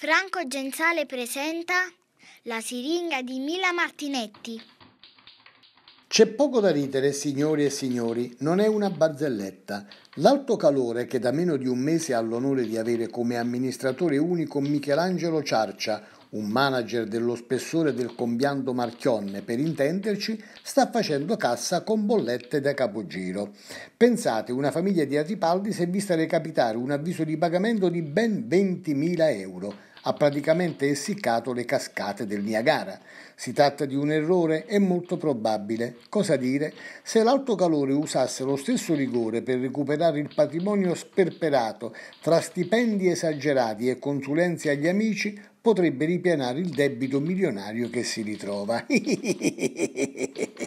Franco Genzale presenta La siringa di Mila Martinetti. C'è poco da ridere, signori e signori, non è una barzelletta. L'alto calore che da meno di un mese ha l'onore di avere come amministratore unico Michelangelo Ciarcia, un manager dello spessore del combiando Marchionne, per intenderci, sta facendo cassa con bollette da capogiro. Pensate, una famiglia di Atipaldi si è vista recapitare un avviso di pagamento di ben 20.000 euro ha praticamente essiccato le cascate del Niagara. Si tratta di un errore e molto probabile. Cosa dire? Se l'alto calore usasse lo stesso rigore per recuperare il patrimonio sperperato tra stipendi esagerati e consulenze agli amici, potrebbe ripianare il debito milionario che si ritrova.